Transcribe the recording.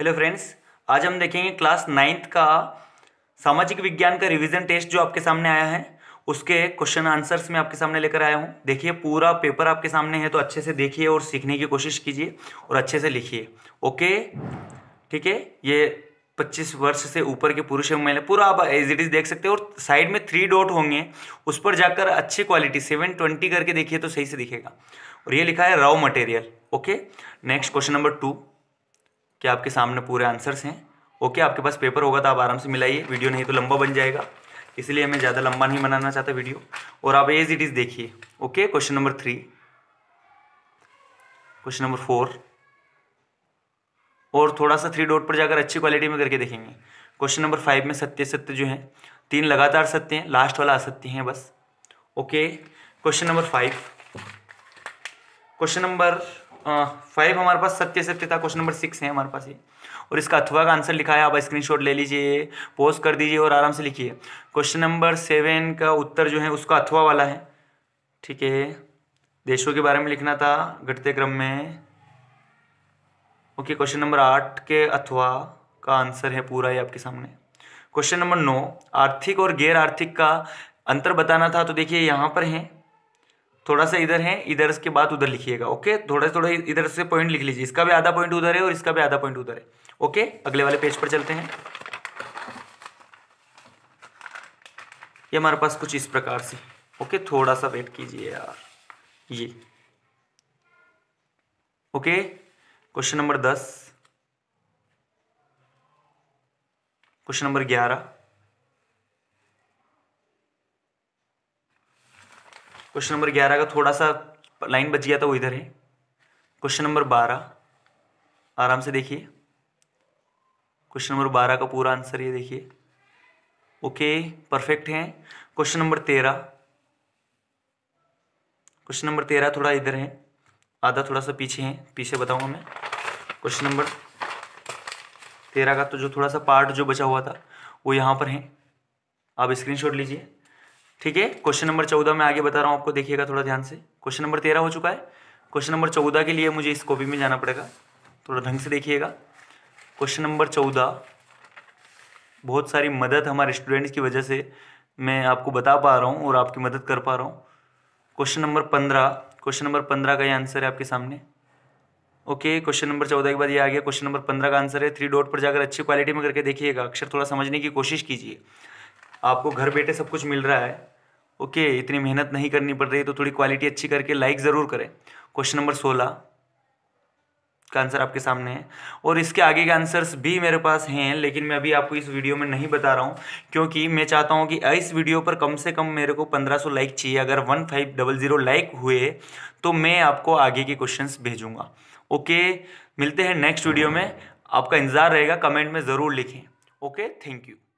hello friends आज हम देखेंगे क्लास नाइन्थ का सामाजिक विज्ञान का रिवीजन टेस्ट जो आपके सामने आया है उसके क्वेश्चन आंसर्स मैं आपके सामने लेकर आया हूँ देखिए पूरा पेपर आपके सामने है तो अच्छे से देखिए और सीखने की कोशिश कीजिए और अच्छे से लिखिए ओके ठीक है ये 25 वर्ष से ऊपर के पुरुष एवं महिला पूरा आप एज इट इज़ देख सकते हो और साइड में थ्री डॉट होंगे उस पर जाकर अच्छी क्वालिटी सेवन ट्वेंटी करके देखिए तो सही से दिखेगा और ये लिखा है raw material okay next question number two कि आपके सामने पूरे आंसर्स हैं ओके आपके पास पेपर होगा तो आप आराम से मिलाइए वीडियो नहीं तो लंबा बन जाएगा इसलिए मैं ज़्यादा लंबा नहीं बनाना चाहता वीडियो और आप एज इट इज़ देखिए okay question number three question number four और थोड़ा सा थ्री डॉट पर जाकर अच्छी क्वालिटी में करके देखेंगे क्वेश्चन नंबर फाइव में सत्य सत्य जो है तीन लगातार सत्य हैं लास्ट वाला असत्य हैं बस okay question number five question number हाँ, फाइव हमारे पास सत्य सत्य था क्वेश्चन नंबर सिक्स है हमारे पास ये और इसका अथवा का आंसर लिखा है आप स्क्रीनशॉट ले लीजिए पोज कर दीजिए और आराम से लिखिए क्वेश्चन नंबर सेवन का उत्तर जो है उसका अथवा वाला है ठीक है देशों के बारे में लिखना था घटते क्रम में ओके क्वेश्चन नंबर आठ के अथवा का आंसर है पूरा ही आपके सामने क्वेश्चन नंबर नौ आर्थिक और गैर आर्थिक का अंतर बताना था तो देखिए यहाँ पर है थोड़ा सा इधर है इधर के बाद उधर लिखिएगा ओके थोड़ा थोड़ा इधर से पॉइंट लिख लीजिए इसका भी आधा पॉइंट उधर है और इसका भी आधा पॉइंट उधर है ओके अगले वाले पेज पर चलते हैं ये हमारे पास कुछ इस प्रकार से ओके थोड़ा सा वेट कीजिए यार ये ओके क्वेश्चन नंबर दस क्वेश्चन नंबर ग्यारह क्वेश्चन नंबर ग्यारह का थोड़ा सा लाइन बच गया था तो वो इधर है क्वेश्चन नंबर बारह आराम से देखिए क्वेश्चन नंबर बारह का पूरा आंसर ये देखिए ओके परफेक्ट है क्वेश्चन नंबर तेरह क्वेश्चन नंबर तेरह थोड़ा इधर है आधा थोड़ा सा पीछे है पीछे बताऊंगा मैं क्वेश्चन नंबर तेरह का तो जो थोड़ा सा पार्ट जो बचा हुआ था वो यहाँ पर है आप स्क्रीनशॉट लीजिए ठीक है क्वेश्चन नंबर चौदह में आगे बता रहा हूँ आपको देखिएगा थोड़ा ध्यान से क्वेश्चन नंबर तेरह हो चुका है क्वेश्चन नंबर चौदह के लिए मुझे इस कॉपी में जाना पड़ेगा थोड़ा ढंग से देखिएगा क्वेश्चन नंबर चौदह बहुत सारी मदद हमारे स्टूडेंट्स की वजह से मैं आपको बता पा रहा हूँ और आपकी मदद कर पा रहा हूँ क्वेश्चन नंबर पंद्रह क्वेश्चन नंबर पंद्रह का ये आंसर है आपके सामने ओके क्वेश्चन नंबर चौदह के बाद ये आ गया क्वेश्चन नंबर पंद्रह का आंसर है थ्री डॉट पर जाकर अच्छी क्वालिटी में करके देखिएगा अक्षर थोड़ा समझने की कोशिश कीजिए आपको घर बैठे सब कुछ मिल रहा है ओके इतनी मेहनत नहीं करनी पड़ रही तो थोड़ी क्वालिटी अच्छी करके लाइक ज़रूर करें क्वेश्चन नंबर सोलह का आंसर आपके सामने है और इसके आगे के आंसर्स भी मेरे पास हैं लेकिन मैं अभी आपको इस वीडियो में नहीं बता रहा हूँ क्योंकि मैं चाहता हूँ कि इस वीडियो पर कम से कम मेरे को 1500 लाइक चाहिए अगर 1500 लाइक हुए तो मैं आपको आगे के क्वेश्चंस भेजूंगा ओके मिलते हैं नेक्स्ट वीडियो में आपका इंतज़ार रहेगा कमेंट में ज़रूर लिखें ओके थैंक यू